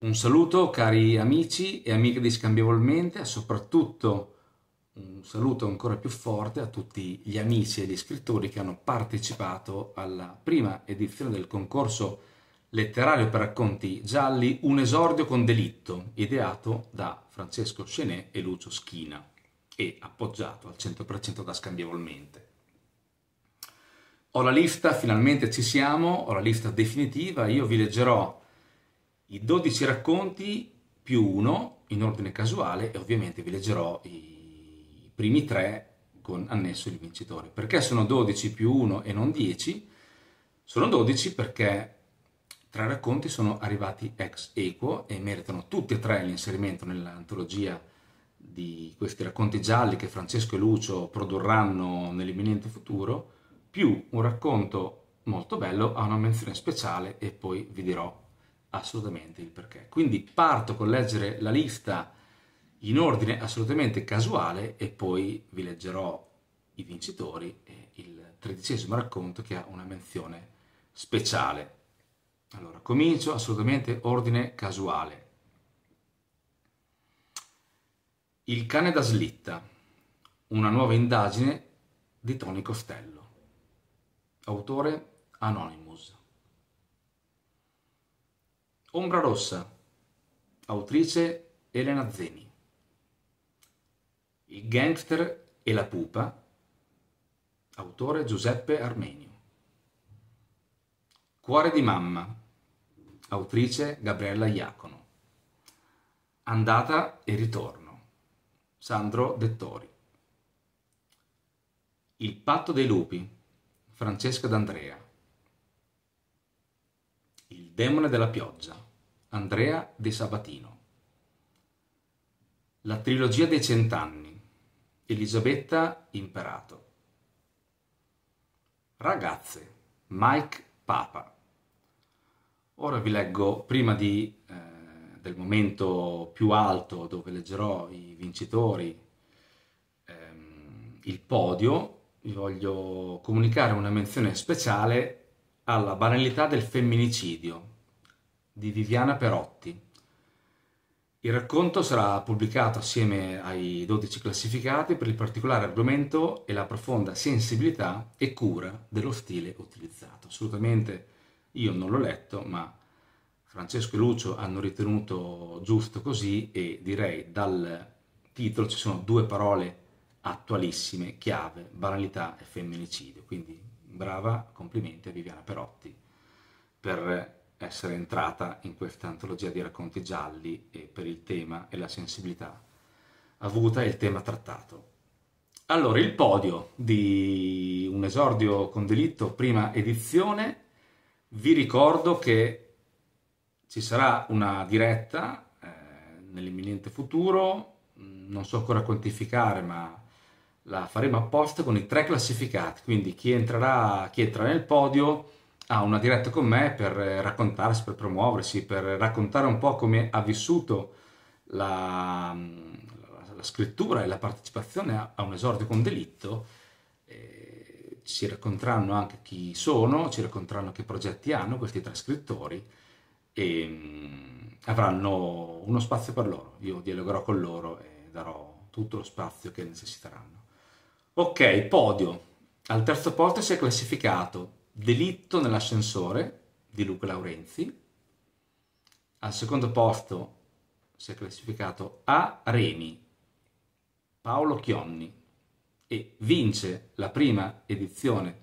Un saluto cari amici e amiche di Scambievolmente e soprattutto un saluto ancora più forte a tutti gli amici e gli scrittori che hanno partecipato alla prima edizione del concorso letterario per racconti gialli Un esordio con delitto, ideato da Francesco Chenet e Lucio Schina e appoggiato al 100% da Scambievolmente. Ho la lista, finalmente ci siamo, ho la lista definitiva, io vi leggerò i 12 racconti più uno in ordine casuale e ovviamente vi leggerò i primi tre con annesso il vincitore. Perché sono 12 più 1 e non 10? Sono 12 perché tre racconti sono arrivati ex equo e meritano tutti e tre l'inserimento nell'antologia di questi racconti gialli che Francesco e Lucio produrranno nell'imminente futuro, più un racconto molto bello ha una menzione speciale e poi vi dirò assolutamente il perché. Quindi parto con leggere la lista in ordine assolutamente casuale e poi vi leggerò i vincitori e il tredicesimo racconto che ha una menzione speciale. Allora, comincio assolutamente ordine casuale. Il cane da slitta, una nuova indagine di Tony Costello, autore Anonymous. Ombra rossa, autrice Elena Zeni. Il gangster e la pupa, autore Giuseppe Armenio. Cuore di mamma, autrice Gabriella Iacono. Andata e ritorno, Sandro Dettori. Il patto dei lupi, Francesca D'Andrea. Il demone della pioggia, Andrea De Sabatino. La trilogia dei cent'anni, Elisabetta Imperato. Ragazze, Mike Papa. Ora vi leggo, prima di, eh, del momento più alto dove leggerò i vincitori, ehm, il podio, vi voglio comunicare una menzione speciale alla banalità del femminicidio di Viviana Perotti. Il racconto sarà pubblicato assieme ai 12 classificati per il particolare argomento e la profonda sensibilità e cura dello stile utilizzato. Assolutamente io non l'ho letto, ma Francesco e Lucio hanno ritenuto giusto così e direi dal titolo ci sono due parole attualissime, chiave, banalità e femminicidio. Quindi brava, complimenti a Viviana Perotti per essere entrata in questa antologia di racconti gialli e per il tema e la sensibilità avuta e il tema trattato. Allora, il podio di un esordio con delitto, prima edizione, vi ricordo che ci sarà una diretta eh, nell'imminente futuro, non so ancora quantificare, ma la faremo apposta con i tre classificati, quindi chi entrerà, chi entrerà nel podio ha una diretta con me per eh, raccontarsi, per promuoversi, per raccontare un po' come ha vissuto mm, la, la scrittura e la partecipazione a, a un esordio con delitto. Eh, ci racconteranno anche chi sono, ci racconteranno che progetti hanno questi tre scrittori e mh, mm, avranno uno spazio per loro. Io dialogherò con loro e darò tutto lo spazio che necessiteranno. Ok, podio. Al terzo posto si è classificato Delitto nell'ascensore di Luca Laurenzi. Al secondo posto si è classificato A. Remi, Paolo Chionni e vince la prima edizione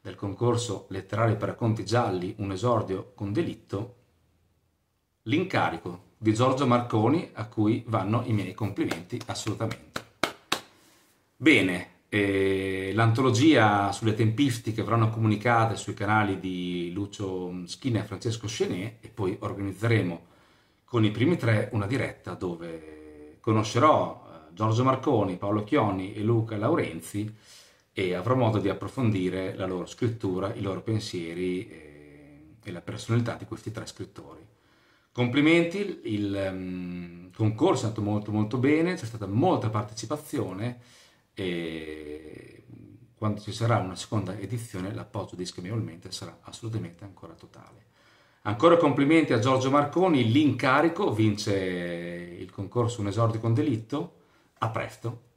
del concorso letterario per racconti gialli, un esordio con delitto, l'incarico di Giorgio Marconi a cui vanno i miei complimenti assolutamente. Bene, l'antologia sulle tempistiche verranno comunicate sui canali di Lucio Schina e Francesco Chenet e poi organizzeremo con i primi tre una diretta dove conoscerò eh, Giorgio Marconi, Paolo Chioni e Luca Laurenzi e avrò modo di approfondire la loro scrittura, i loro pensieri eh, e, la personalità di questi tre scrittori. Complimenti, il, ehm, concorso è andato molto molto bene, c'è stata molta partecipazione e quando ci sarà una seconda edizione l'appoggio di Schemeualmente sarà assolutamente ancora totale. Ancora complimenti a Giorgio Marconi, l'incarico vince il concorso Un esordio con delitto, a presto!